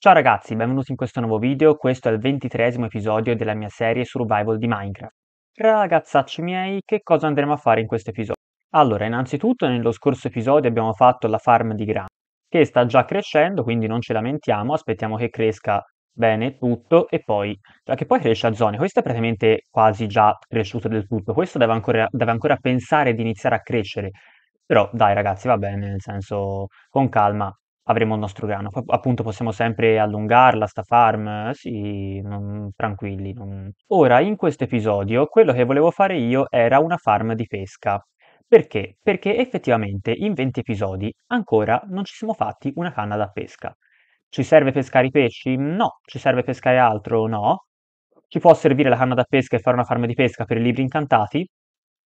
Ciao ragazzi, benvenuti in questo nuovo video, questo è il ventitresimo episodio della mia serie Survival di Minecraft. Ragazzacci miei, che cosa andremo a fare in questo episodio? Allora, innanzitutto nello scorso episodio abbiamo fatto la farm di grano, che sta già crescendo, quindi non ci lamentiamo, aspettiamo che cresca bene tutto e poi, cioè che poi cresce a zone. Questo è praticamente quasi già cresciuto del tutto, questo deve ancora, deve ancora pensare di iniziare a crescere. Però dai ragazzi, va bene, nel senso, con calma, avremo il nostro grano. appunto possiamo sempre allungarla, sta farm, eh, sì, non, tranquilli. non- Ora, in questo episodio, quello che volevo fare io era una farm di pesca. Perché? Perché effettivamente in 20 episodi ancora non ci siamo fatti una canna da pesca. Ci serve pescare i pesci? No. Ci serve pescare altro? No. Ci può servire la canna da pesca e fare una farm di pesca per i libri incantati?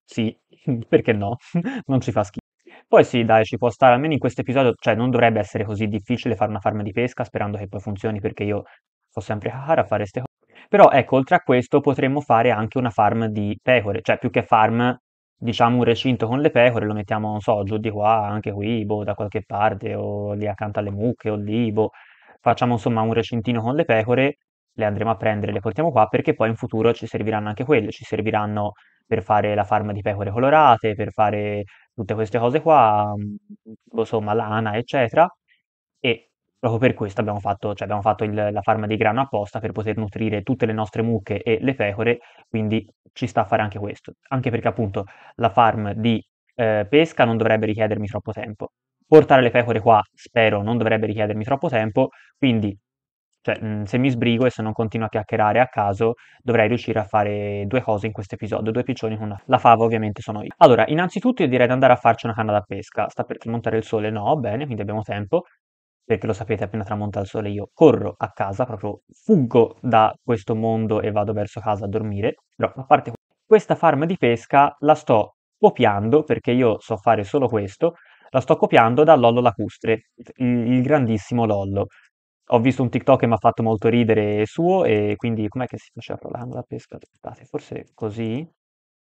Sì, perché no? Non ci fa schifo. Poi sì, dai, ci può stare, almeno in questo episodio, cioè non dovrebbe essere così difficile fare una farma di pesca, sperando che poi funzioni, perché io sto sempre a fare ste cose. Però ecco, oltre a questo potremmo fare anche una farm di pecore, cioè più che farm, diciamo un recinto con le pecore, lo mettiamo, non so, giù di qua, anche qui, boh, da qualche parte, o lì accanto alle mucche, o lì, boh. Facciamo insomma un recintino con le pecore, le andremo a prendere, le portiamo qua, perché poi in futuro ci serviranno anche quelle, ci serviranno per fare la farma di pecore colorate, per fare tutte queste cose qua, mh, mm, insomma, lana, eccetera. E proprio per questo abbiamo fatto, cioè abbiamo fatto il, la farma di grano apposta per poter nutrire tutte le nostre mucche e le pecore, quindi ci sta a fare anche questo. Anche perché appunto la farm di eh, pesca non dovrebbe richiedermi troppo tempo. Portare le pecore qua, spero, non dovrebbe richiedermi troppo tempo, quindi cioè, mhmm, se mi sbrigo e se non continuo a chiacchierare a caso, dovrei riuscire a fare due cose in questo episodio, due piccioni con una. La fava ovviamente sono io. Allora, innanzitutto io direi di andare a farci una canna da pesca. Sta per tramontare il sole? No, bene, quindi abbiamo tempo. Perché lo sapete, appena tramonta il sole io corro a casa, proprio fuggo da questo mondo e vado verso casa a dormire. Però, a parte questa farm di pesca la sto copiando, perché io so fare solo questo, la sto copiando da Lollo Lacustre, il grandissimo Lollo. Ho visto un TikTok che mi ha fatto molto ridere suo e quindi com'è che si faceva parlando la pesca d'estate? Forse così?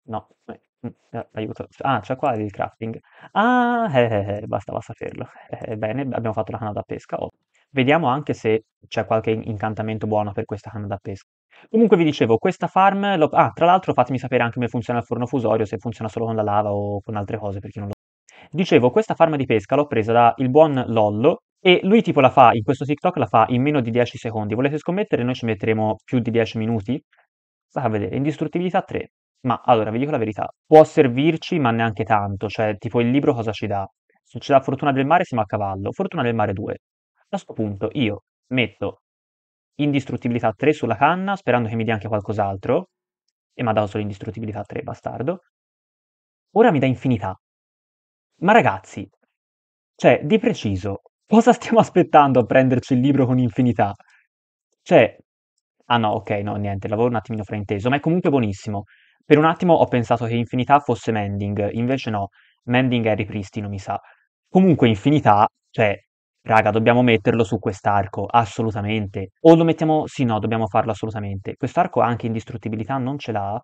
No, eh, mm, eh, aiuto. Ah, c'è qua il crafting. Ah, eh, eh, eh bastava saperlo. Eh, bene, abbiamo fatto la canna da pesca. oh. Vediamo anche se c'è qualche incantamento buono per questa canna da pesca. Comunque vi dicevo, questa farm... l'ho- Ah, tra l'altro fatemi sapere anche come funziona il forno fusorio, se funziona solo con la lava o con altre cose, perché non lo... so. Dicevo, questa farm di pesca l'ho presa da il buon Lollo, e lui tipo la fa, in questo TikTok la fa in meno di 10 secondi. Volete scommettere? Noi ci metteremo più di 10 minuti? State a vedere, indistruttibilità 3. Ma allora, vi dico la verità, può servirci, ma neanche tanto. Cioè, tipo il libro cosa ci dà? Se ci dà Fortuna del mare siamo a cavallo, Fortuna del mare 2. A questo punto io metto indistruttibilità 3 sulla canna, sperando che mi dia anche qualcos'altro, e mi ha dato solo indistruttibilità 3, bastardo. Ora mi dà infinità. Ma ragazzi, cioè, di preciso, cosa stiamo aspettando a prenderci il libro con infinità? Cioè, ah no, ok, no, niente, l'avevo un attimino frainteso, ma è comunque buonissimo. Per un attimo ho pensato che infinità fosse Mending, invece no, Mending è ripristino, mi sa. Comunque infinità, cioè, raga, dobbiamo metterlo su quest'arco, assolutamente. O lo mettiamo, sì, no, dobbiamo farlo assolutamente. Quest'arco anche indistruttibilità non ce l'ha,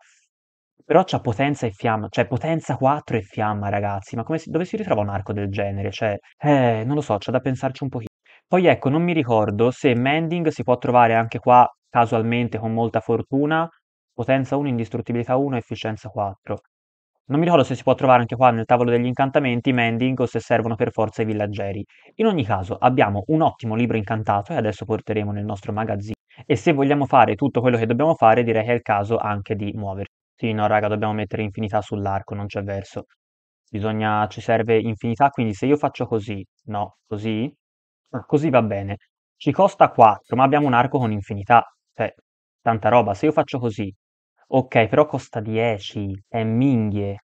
però c'ha potenza e fiamma, cioè potenza 4 e fiamma, ragazzi, ma come si, dove si ritrova un arco del genere? Cioè, eh, non lo so, c'è da pensarci un pochino. Poi ecco, non mi ricordo se Mending si può trovare anche qua casualmente con molta fortuna, potenza 1, indistruttibilità 1, efficienza 4. Non mi ricordo se si può trovare anche qua nel tavolo degli incantamenti Mending o se servono per forza i villaggeri. In ogni caso, abbiamo un ottimo libro incantato e adesso porteremo nel nostro magazzino. E se vogliamo fare tutto quello che dobbiamo fare, direi che è il caso anche di muoverci. Sì, no raga, dobbiamo mettere infinità sull'arco, non c'è verso. Bisogna ci serve infinità, quindi se io faccio così, no, così, ah. così va bene. Ci costa 4, ma abbiamo un arco con infinità, cioè tanta roba. Se io faccio così, ok, però costa 10, è minghie,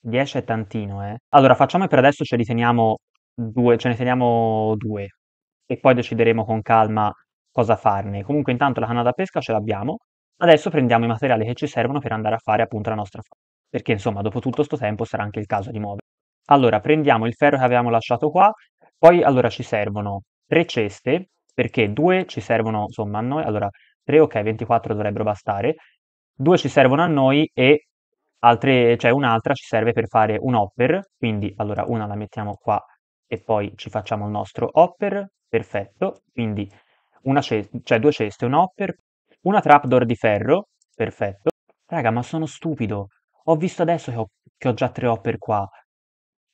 10 è tantino, eh. Allora facciamo che per adesso ce li teniamo due, ce ne teniamo due, e poi decideremo con calma cosa farne. Comunque intanto la canna da pesca ce l'abbiamo, Adesso prendiamo i materiali che ci servono per andare a fare appunto la nostra fase, perché insomma dopo tutto questo tempo sarà anche il caso di muovere. Allora, prendiamo il ferro che avevamo lasciato qua, poi allora ci servono tre ceste, perché due ci servono insomma a noi, allora tre ok, 24 dovrebbero bastare, due ci servono a noi e altre, cioè un'altra ci serve per fare un hopper, quindi allora una la mettiamo qua e poi ci facciamo il nostro hopper, perfetto, quindi una cesta, cioè due ceste, un hopper, una trapdoor di ferro, perfetto. Raga, ma sono stupido. Ho visto adesso che ho, che ho già tre hopper qua.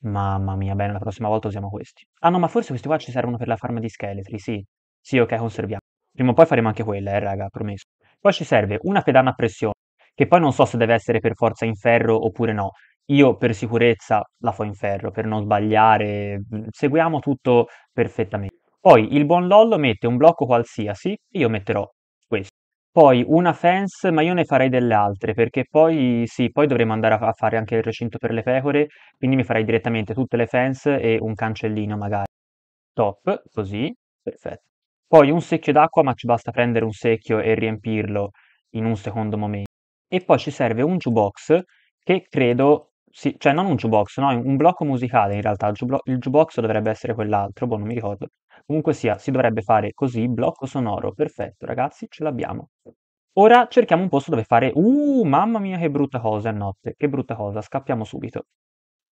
Mamma mia, bene, la prossima volta usiamo questi. Ah no, ma forse questi qua ci servono per la farma di scheletri, sì. Sì, ok, conserviamo. Prima o poi faremo anche quella, eh, raga, promesso. Poi ci serve una pedana a pressione, che poi non so se deve essere per forza in ferro oppure no. Io per sicurezza la fo in ferro, per non sbagliare, mm, seguiamo tutto perfettamente. Poi il buon Lollo mette un blocco qualsiasi, io metterò questo. Poi una fence, ma io ne farei delle altre, perché poi sì, poi dovremmo andare a fare anche il recinto per le pecore, quindi mi farei direttamente tutte le fence e un cancellino magari. Top, così, perfetto. Poi un secchio d'acqua, ma ci basta prendere un secchio e riempirlo in un secondo momento. E poi ci serve un jukebox che credo sì, cioè non un jukebox, no, un blocco musicale in realtà, il jublo il jukebox dovrebbe essere quell'altro, boh, non mi ricordo. Comunque sia, si dovrebbe fare così, blocco sonoro, perfetto ragazzi, ce l'abbiamo. Ora cerchiamo un posto dove fare... Uh, mamma mia che brutta cosa è notte, che brutta cosa, scappiamo subito.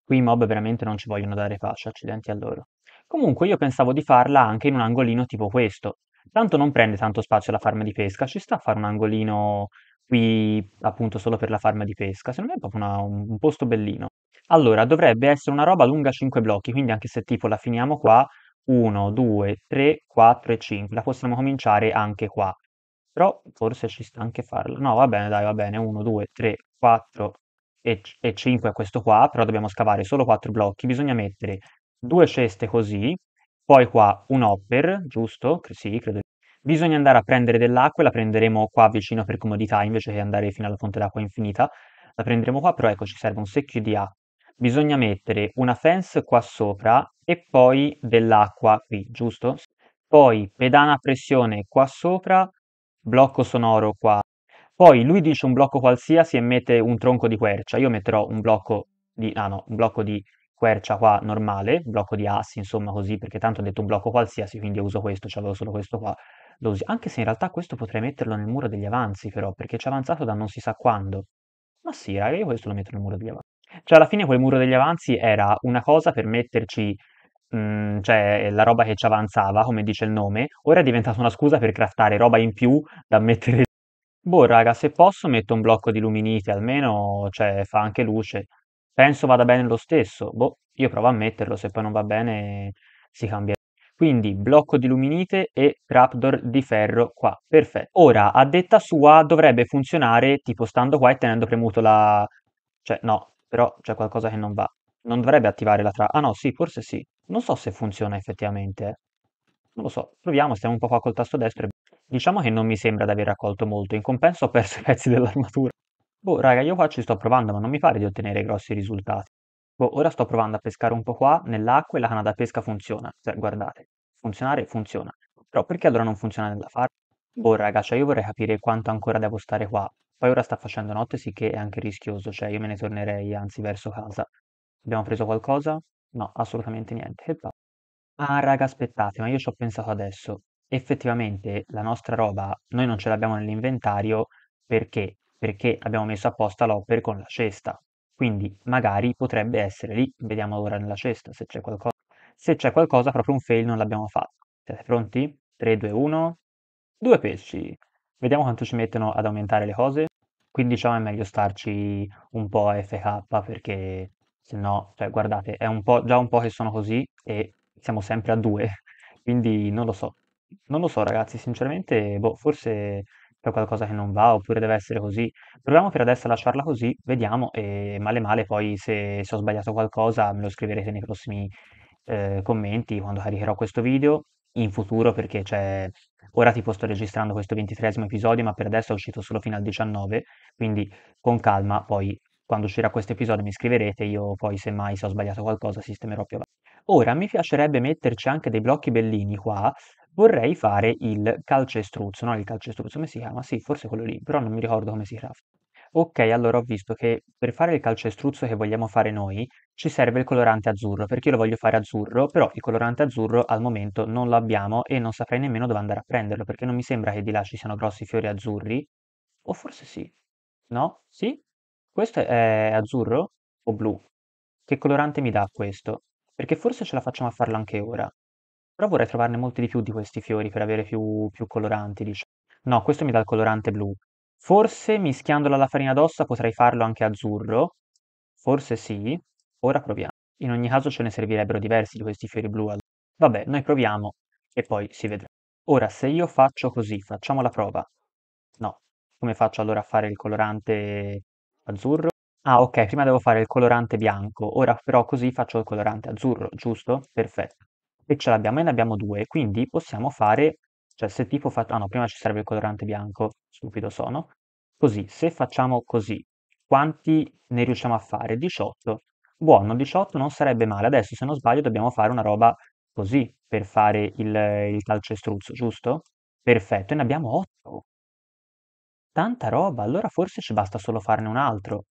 Qui i mob veramente non ci vogliono dare pace, accidenti a loro. Comunque io pensavo di farla anche in un angolino tipo questo. Tanto non prende tanto spazio la farma di pesca, ci sta a fare un angolino qui appunto solo per la farma di pesca. Secondo me è proprio una un posto bellino. Allora, dovrebbe essere una roba lunga 5 blocchi, quindi anche se tipo la finiamo qua, 1, 2, 3, 4 e 5, la possiamo cominciare anche qua. Però forse ci sta anche farlo. No, va bene, dai, va bene, 1, 2, 3, 4 e, e 5 è questo qua, però dobbiamo scavare solo 4 blocchi, bisogna mettere due ceste così, poi qua un hopper, giusto? Sì, credo Bisogna andare a prendere dell'acqua e la prenderemo qua vicino per comodità, invece che andare fino alla fonte d'acqua infinita. La prenderemo qua, però ecco, ci serve un secchio di acqua. Bisogna mettere una fence qua sopra e poi dell'acqua qui, giusto? Poi pedana a pressione qua sopra, blocco sonoro qua. Poi lui dice un blocco qualsiasi e mette un tronco di quercia. Io metterò un blocco di... ah no, un blocco di quercia qua normale, blocco di assi, insomma così, perché tanto ho detto un blocco qualsiasi, quindi uso questo, cioè avevo solo questo qua lo usi. Anche se in realtà questo potrei metterlo nel muro degli avanzi, però, perché ci ha avanzato da non si sa quando. Ma sì, raga, io questo lo metto nel muro degli avanzi. Cioè, alla fine quel muro degli avanzi era una cosa per metterci, mh, mhmm, cioè, la roba che ci avanzava, come dice il nome, ora è diventata una scusa per craftare roba in più da mettere... Boh, raga, se posso metto un blocco di luminite, almeno, cioè, fa anche luce. Penso vada bene lo stesso. Boh, io provo a metterlo, se poi non va bene si cambia quindi blocco di luminite e trapdoor di ferro qua, perfetto. Ora, a detta sua dovrebbe funzionare tipo stando qua e tenendo premuto la... cioè no, però c'è qualcosa che non va. Non dovrebbe attivare la tra... ah no, sì, forse sì. Non so se funziona effettivamente, Non lo so, proviamo, stiamo un po' qua col tasto destro. E... Diciamo che non mi sembra di aver raccolto molto, in compenso ho perso i pezzi dell'armatura. Boh, raga, io qua ci sto provando, ma non mi pare di ottenere grossi risultati. Boh, ora sto provando a pescare un po' qua nell'acqua e la canna da pesca funziona. Cioè, guardate, funzionare funziona. Però perché allora non funziona nella farm? Boh, raga, cioè io vorrei capire quanto ancora devo stare qua. Poi ora sta facendo notte, sì che è anche rischioso, cioè io me ne tornerei anzi verso casa. Abbiamo preso qualcosa? No, assolutamente niente. Che palle. Ah, raga, aspettate, ma io ci ho pensato adesso. Effettivamente la nostra roba noi non ce l'abbiamo nell'inventario perché? Perché abbiamo messo apposta l'hopper con la cesta. Quindi magari potrebbe essere lì, vediamo ora nella cesta se c'è qualcosa. Se c'è qualcosa, proprio un fail non l'abbiamo fatto. Siete pronti? 3, 2, 1. Due pesci. Vediamo quanto ci mettono ad aumentare le cose. quindi diciamo è meglio starci un po' FK perché se no, cioè guardate, è un po', già un po' che sono così e siamo sempre a due. Quindi non lo so. Non lo so ragazzi, sinceramente, boh, forse c'è qualcosa che non va oppure deve essere così. Proviamo per adesso a lasciarla così, vediamo e male male poi se, se ho sbagliato qualcosa me lo scriverete nei prossimi eh, commenti quando caricherò questo video, in futuro perché c'è... Cioè, ora tipo sto registrando questo ventitreesimo episodio, ma per adesso è uscito solo fino al 19, quindi con calma poi quando uscirà questo episodio mi scriverete, io poi semmai se ho sbagliato qualcosa sistemerò più avanti. Ora mi piacerebbe metterci anche dei blocchi bellini qua, vorrei fare il calcestruzzo, no? Il calcestruzzo come si chiama? Sì, forse quello lì, però non mi ricordo come si crafta. Ok, allora ho visto che per fare il calcestruzzo che vogliamo fare noi ci serve il colorante azzurro, perché io lo voglio fare azzurro, però il colorante azzurro al momento non lo abbiamo e non saprei nemmeno dove andare a prenderlo, perché non mi sembra che di là ci siano grossi fiori azzurri. O forse sì. No? Sì? Questo è azzurro o blu? Che colorante mi dà questo? Perché forse ce la facciamo a farlo anche ora. Però vorrei trovarne molti di più di questi fiori per avere più più coloranti, dicia no, questo mi dà il colorante blu. Forse mischiandolo alla farina d'ossa potrei farlo anche azzurro? Forse sì. Ora proviamo. In ogni caso ce ne servirebbero diversi di questi fiori blu. Vabbè, noi proviamo e poi si vedrà. Ora, se io faccio così, facciamo la prova. No. Come faccio allora a fare il colorante azzurro? Ah, ok, prima devo fare il colorante bianco. Ora però così faccio il colorante azzurro, giusto? Perfetto e ce l'abbiamo e ne abbiamo due, quindi possiamo fare, cioè se tipo fatto, ah no, prima ci serve il colorante bianco, stupido sono, così, se facciamo così, quanti ne riusciamo a fare? 18. Buono, 18 non sarebbe male, adesso se non sbaglio dobbiamo fare una roba così per fare il, il calcestruzzo, giusto? Perfetto, e ne abbiamo 8. Tanta roba, allora forse ci basta solo farne un altro,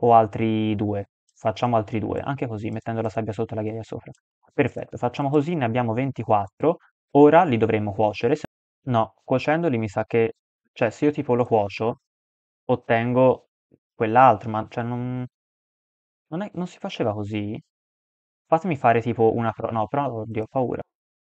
o altri due facciamo altri due, anche così, mettendo la sabbia sotto la ghiaia sopra. Perfetto, facciamo così, ne abbiamo 24, ora li dovremmo cuocere. No, cuocendoli mi sa che, cioè se io tipo lo cuocio, ottengo quell'altro, ma cioè non... Non, è, non si faceva così? Fatemi fare tipo una prova, no, però, oddio, ho paura.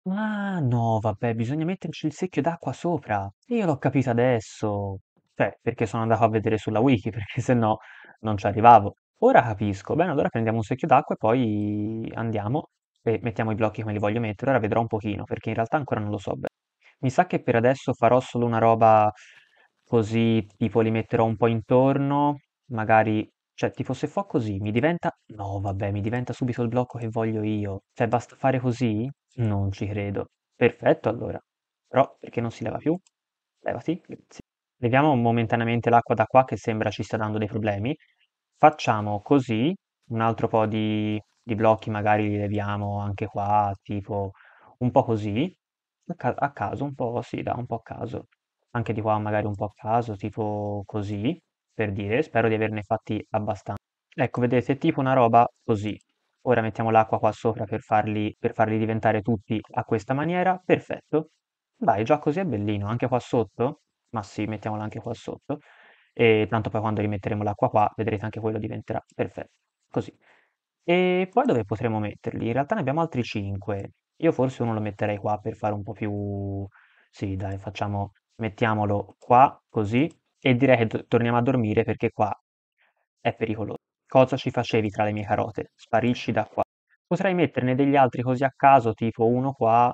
Ah, no, vabbè, bisogna metterci il secchio d'acqua sopra. Io l'ho capito adesso. Cioè, perché sono andato a vedere sulla wiki, perché se no non ci arrivavo. Ora capisco. Bene, allora prendiamo un secchio d'acqua e poi andiamo e mettiamo i blocchi come li voglio mettere. Ora vedrò un pochino, perché in realtà ancora non lo so bene. Mi sa che per adesso farò solo una roba così, tipo li metterò un po' intorno, magari cioè, tipo, se fa così, mi diventa... No, vabbè, mi diventa subito il blocco che voglio io. Cioè, basta fare così? Non ci credo. Perfetto, allora. Però, perché non si leva più? Levati, grazie. Leviamo momentaneamente l'acqua da qua, che sembra ci sta dando dei problemi. Facciamo così, un altro po' di di blocchi magari li leviamo anche qua, tipo un po' così, a ca- a caso, un po' sì, da un po' a caso. Anche di qua magari un po' a caso, tipo così, per dire, spero di averne fatti abbastanza. Ecco, vedete, tipo una roba così. Ora mettiamo l'acqua qua sopra per farli, per farli diventare tutti a questa maniera, perfetto. Vai, già così è bellino, anche qua sotto, ma sì, mettiamola anche qua sotto e tanto poi quando rimetteremo l'acqua qua vedrete anche quello diventerà perfetto, così. E poi dove potremo metterli? In realtà ne abbiamo altri 5, io forse uno lo metterei qua per fare un po' più... sì dai, facciamo... mettiamolo qua, così, e direi che torniamo a dormire perché qua è pericoloso. Cosa ci facevi tra le mie carote? Sparisci da qua. Potrei metterne degli altri così a caso, tipo uno qua,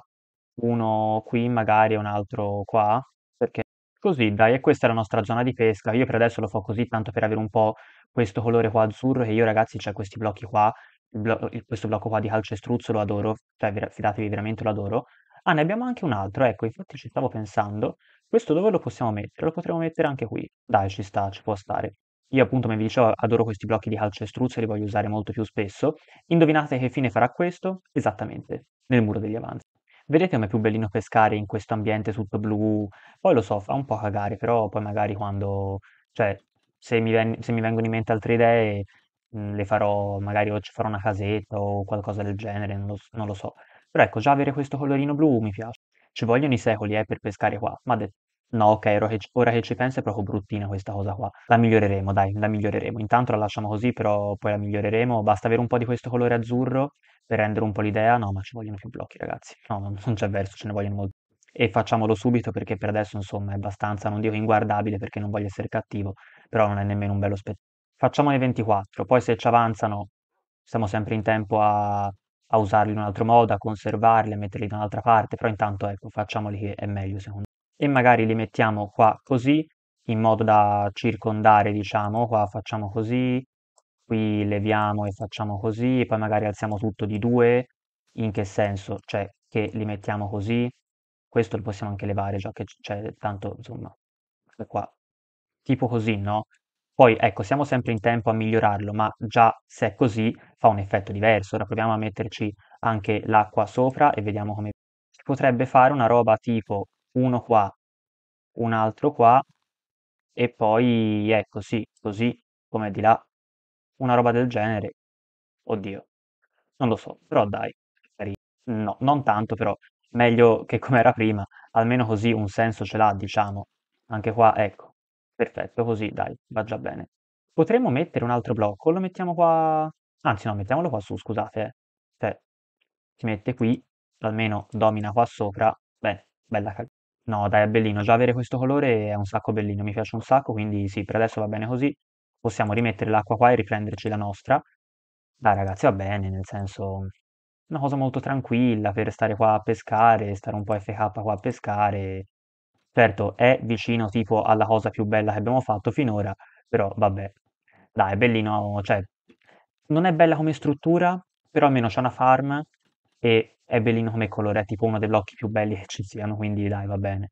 uno qui magari e un altro qua, perché Così, dai, e questa è la nostra zona di pesca. Io per adesso lo fo così, tanto per avere un po' questo colore qua azzurro, che io ragazzi c'è questi blocchi qua, blo- questo blocco qua di calcestruzzo lo adoro, cioè fidatevi, veramente lo adoro. Ah, ne abbiamo anche un altro, ecco, infatti ci stavo pensando. Questo dove lo possiamo mettere? Lo potremmo mettere anche qui. Dai, ci sta, ci può stare. Io appunto, come vi dicevo, adoro questi blocchi di calcestruzzo e li voglio usare molto più spesso. Indovinate che fine farà questo? Esattamente, nel muro degli avanzi. Vedete com'è più bellino pescare in questo ambiente tutto blu? Poi lo so, fa un po' cagare, però poi magari quando, cioè, se mi, ven- se mi vengono in mente altre idee, mh, mm, le farò, magari ci farò una casetta o qualcosa del genere, non lo, non lo so. Però ecco, già avere questo colorino blu mi piace. Ci vogliono i secoli, eh, per pescare qua. Ma de- no, ok, ora che, ci- ora che ci penso è proprio bruttina questa cosa qua. La miglioreremo, dai, la miglioreremo. Intanto la lasciamo così, però poi la miglioreremo. Basta avere un po' di questo colore azzurro per rendere un po' l'idea, no, ma ci vogliono più blocchi, ragazzi. No, non c'è verso, ce ne vogliono molti. E facciamolo subito perché per adesso, insomma, è abbastanza, non dico inguardabile perché non voglio essere cattivo, però non è nemmeno un bello spettacolo. Facciamone 24, poi se ci avanzano siamo sempre in tempo a, a usarli in un altro modo, a conservarli, a metterli da un'altra parte, però intanto ecco, facciamoli che è meglio secondo me. E magari li mettiamo qua così, in modo da circondare, diciamo, qua facciamo così, qui leviamo e facciamo così, e poi magari alziamo tutto di due, in che senso? Cioè che li mettiamo così, questo lo possiamo anche levare già che c'è cioè, tanto, insomma, qua, tipo così, no? Poi ecco, siamo sempre in tempo a migliorarlo, ma già se è così fa un effetto diverso. Ora proviamo a metterci anche l'acqua sopra e vediamo come si potrebbe fare una roba tipo uno qua, un altro qua e poi ecco sì, così come di là una roba del genere. Oddio, non lo so, però dai, no, non tanto però, meglio che come era prima, almeno così un senso ce l'ha, diciamo. Anche qua, ecco, perfetto, così dai, va già bene. Potremmo mettere un altro blocco, lo mettiamo qua, anzi no, mettiamolo qua su, scusate, eh. Cioè, si mette qui, almeno domina qua sopra, beh, bella cagata. No, dai, è bellino, già avere questo colore è un sacco bellino, mi piace un sacco, quindi sì, per adesso va bene così possiamo rimettere l'acqua qua e riprenderci la nostra. Dai ragazzi, va bene, nel senso, una cosa molto tranquilla per stare qua a pescare, stare un po' FK qua a pescare. Certo, è vicino tipo alla cosa più bella che abbiamo fatto finora, però vabbè. Dai, è bellino, cioè, non è bella come struttura, però almeno c'è una farm e è bellino come colore, è tipo uno degli occhi più belli che ci siano, quindi dai, va bene.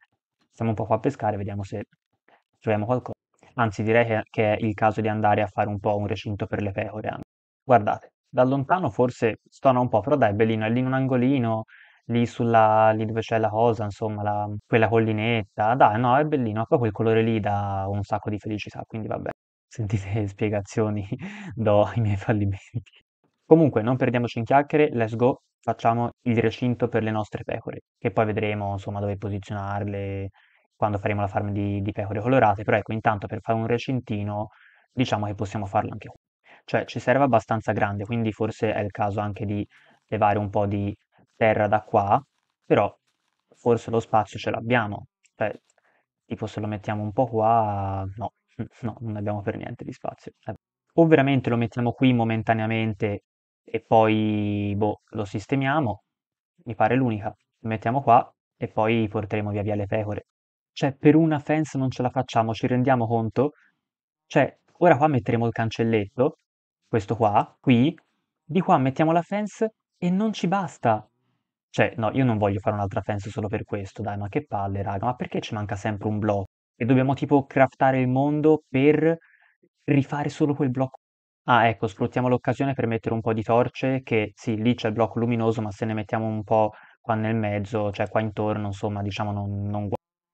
Stiamo un po' qua a pescare, vediamo se troviamo qualcosa. Anzi, direi che, è il caso di andare a fare un po' un recinto per le pecore Guardate, da lontano forse stona un po', però dai, bellino, è lì in un angolino, lì, sulla, lì dove c'è la cosa, insomma, la, quella collinetta. Dai, no, è bellino, poi quel colore lì dà un sacco di felicità, quindi vabbè, sentite le spiegazioni, do i miei fallimenti. Comunque, non perdiamoci in chiacchiere, let's go, facciamo il recinto per le nostre pecore, che poi vedremo, insomma, dove posizionarle, quando faremo la farm di, di pecore colorate, però ecco, intanto per fare un recintino diciamo che possiamo farlo anche qui. Cioè ci serve abbastanza grande, quindi forse è il caso anche di levare un po' di terra da qua, però forse lo spazio ce l'abbiamo. Cioè, tipo se lo mettiamo un po' qua, no, no, non abbiamo per niente di spazio. O veramente lo mettiamo qui momentaneamente e poi, boh, lo sistemiamo, mi pare l'unica. Lo mettiamo qua e poi porteremo via via le pecore. Cioè, per una fence non ce la facciamo, ci rendiamo conto? Cioè, ora qua metteremo il cancelletto, questo qua, qui, di qua mettiamo la fence e non ci basta. Cioè, no, io non voglio fare un'altra fence solo per questo, dai, ma che palle, raga, ma perché ci manca sempre un blocco? E dobbiamo tipo craftare il mondo per rifare solo quel blocco? Ah, ecco, sfruttiamo l'occasione per mettere un po' di torce, che sì, lì c'è il blocco luminoso, ma se ne mettiamo un po' qua nel mezzo, cioè qua intorno, insomma, diciamo, non, non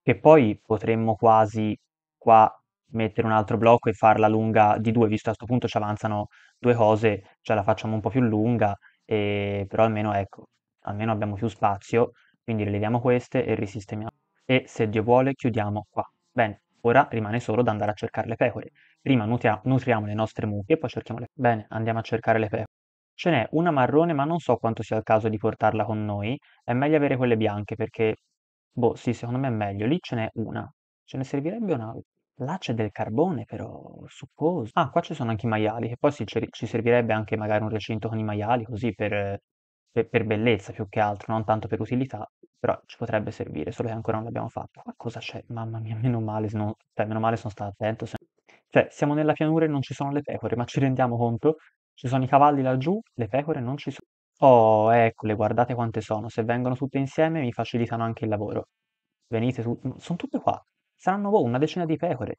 che poi potremmo quasi qua mettere un altro blocco e farla lunga di due, visto a questo punto ci avanzano due cose, ce la facciamo un po' più lunga, e... però almeno ecco, almeno abbiamo più spazio, quindi rileviamo queste e risistemiamo. E se Dio vuole chiudiamo qua. Bene, ora rimane solo da andare a cercare le pecore. Prima nutria nutriamo le nostre mucche e poi cerchiamo le Bene, andiamo a cercare le pecore. Ce n'è una marrone ma non so quanto sia il caso di portarla con noi, è meglio avere quelle bianche perché Boh, sì, secondo me è meglio. Lì ce n'è una. Ce ne servirebbe un'altra. Là c'è del carbone però, succoso. Ah, qua ci sono anche i maiali, che poi sì, ci servirebbe anche magari un recinto con i maiali, così per per per bellezza più che altro, non tanto per utilità, però ci potrebbe servire, solo che ancora non l'abbiamo fatto. Qua cosa c'è? Mamma mia, meno male s non cioè meno male sono stato attento, se cioè siamo nella pianura e non ci sono le pecore, ma ci rendiamo conto? Ci sono i cavalli laggiù, le pecore non ci sono. Oh, eccole, guardate quante sono. Se vengono tutte insieme mi facilitano anche il lavoro. Venite tu... Mm, sono tutte qua. Saranno boh, una decina di pecore.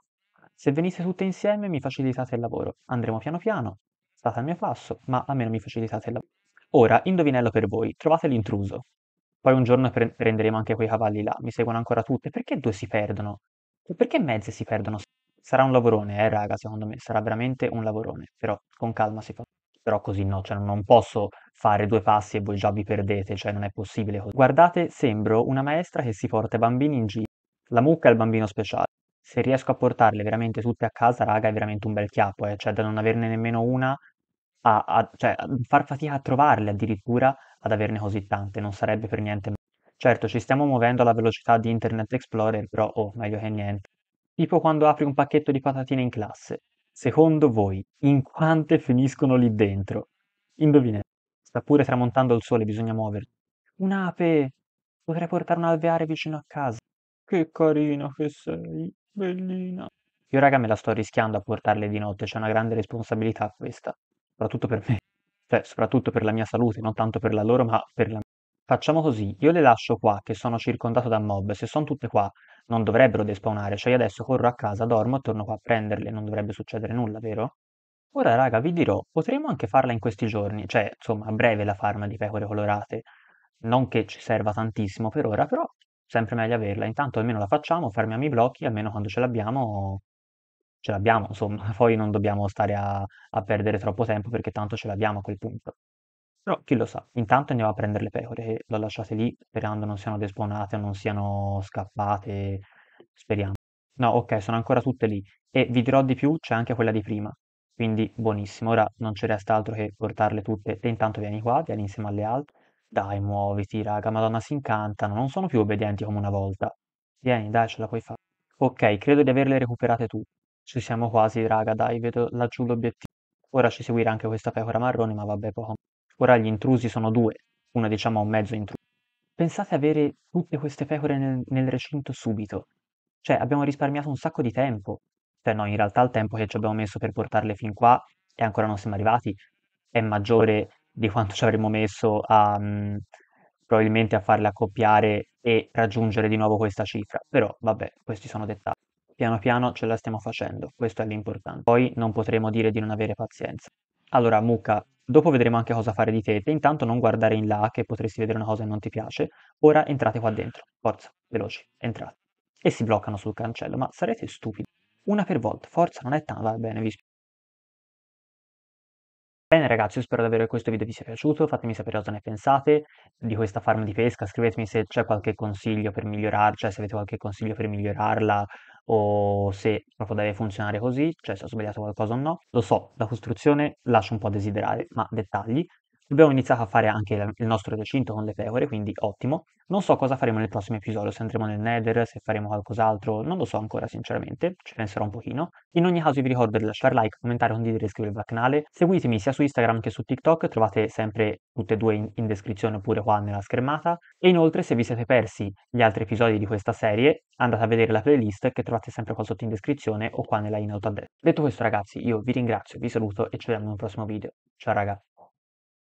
Se venite tutte insieme mi facilitate il lavoro. Andremo piano piano. State al mio passo, ma almeno mi facilitate il lavoro. Ora, indovinello per voi. Trovate l'intruso. Poi un giorno pre- prenderemo anche quei cavalli là. Mi seguono ancora tutte. Perché due si perdono? E perché mezze si perdono? Sarà un lavorone, eh, raga, secondo me. Sarà veramente un lavorone. Però con calma si fa. Però così no, cioè non posso fare due passi e voi già vi perdete, cioè non è possibile. Guardate, sembro una maestra che si porta i bambini in giro. La mucca è il bambino speciale. Se riesco a portarle veramente tutte a casa, raga, è veramente un bel chiappo, eh. cioè da non averne nemmeno una, a, a, cioè, a far fatica a trovarle addirittura ad averne così tante, non sarebbe per niente. Certo, ci stiamo muovendo alla velocità di Internet Explorer, però oh, meglio che niente. Tipo quando apri un pacchetto di patatine in classe. Secondo voi, in quante finiscono lì dentro? Indovinate, sta pure tramontando il sole, bisogna muoverti. Un'ape! Potrei portare un alveare vicino a casa. Che carina che sei, bellina. Io raga me la sto rischiando a portarle di notte, c'è una grande responsabilità questa, soprattutto per me, cioè soprattutto per la mia salute, non tanto per la loro, ma per la mia. Facciamo così, io le lascio qua, che sono circondato da mob, se sono tutte qua, non dovrebbero despawnare, cioè io adesso corro a casa, dormo, e torno qua a prenderle, non dovrebbe succedere nulla, vero? Ora raga vi dirò, potremo anche farla in questi giorni, cioè insomma a breve la farma di pecore colorate, non che ci serva tantissimo per ora, però sempre meglio averla, intanto almeno la facciamo, fermiamo i blocchi, almeno quando ce l'abbiamo ce l'abbiamo, insomma, poi non dobbiamo stare a, a perdere troppo tempo perché tanto ce l'abbiamo a quel punto. Però chi lo sa, intanto andiamo a prendere le pecore che l'ho lasciate lì sperando non siano despawnate o non siano scappate, speriamo. No, ok, sono ancora tutte lì. E vi dirò di più, c'è anche quella di prima. Quindi buonissimo, ora non ci resta altro che portarle tutte. E intanto vieni qua, vieni insieme alle altre. Dai, muoviti, raga, madonna, si incantano, non sono più obbedienti come una volta. Vieni, dai, ce la puoi fare. Ok, credo di averle recuperate tutte. Ci siamo quasi, raga, dai, vedo laggiù l'obiettivo. Ora ci seguirà anche questa pecora marrone, ma vabbè, poco. Ora gli intrusi sono due, una diciamo un mezzo intruso. Pensate avere tutte queste pecore nel, nel recinto subito. Cioè, abbiamo risparmiato un sacco di tempo. Cioè, no, in realtà il tempo che ci abbiamo messo per portarle fin qua e ancora non siamo arrivati è maggiore di quanto ci avremmo messo a, mh, mm, probabilmente a farle accoppiare e raggiungere di nuovo questa cifra. Però, vabbè, questi sono dettagli. Piano piano ce la stiamo facendo, questo è l'importante. Poi non potremo dire di non avere pazienza. Allora, Mucca, Dopo vedremo anche cosa fare di tete. Intanto non guardare in là che potresti vedere una cosa che non ti piace. Ora entrate qua dentro. Forza, veloci, entrate. E si bloccano sul cancello, ma sarete stupidi. Una per volta, forza, non è tanto. Va bene, vi spiego. Bene ragazzi, io spero davvero che questo video vi sia piaciuto, fatemi sapere cosa ne pensate di questa farm di pesca, scrivetemi se c'è qualche consiglio per migliorarla, cioè se avete qualche consiglio per migliorarla, o se proprio deve funzionare così, cioè se ho sbagliato qualcosa o no. Lo so, la costruzione lascia un po' a desiderare, ma dettagli. Abbiamo iniziato a fare anche il nostro recinto con le pecore, quindi ottimo. Non so cosa faremo nel prossimo episodio, se andremo nel Nether, se faremo qualcos'altro, non lo so ancora sinceramente, ci penserò un pochino. In ogni caso vi ricordo di lasciare like, commentare, condividere, iscrivervi al canale. Seguitemi sia su Instagram che su TikTok, trovate sempre tutte e due in, in descrizione oppure qua nella schermata. E inoltre se vi siete persi gli altri episodi di questa serie, andate a vedere la playlist che trovate sempre qua sotto in descrizione o qua nella in a destra. Detto questo ragazzi, io vi ringrazio, vi saluto e ci vediamo in un prossimo video. Ciao ragazzi!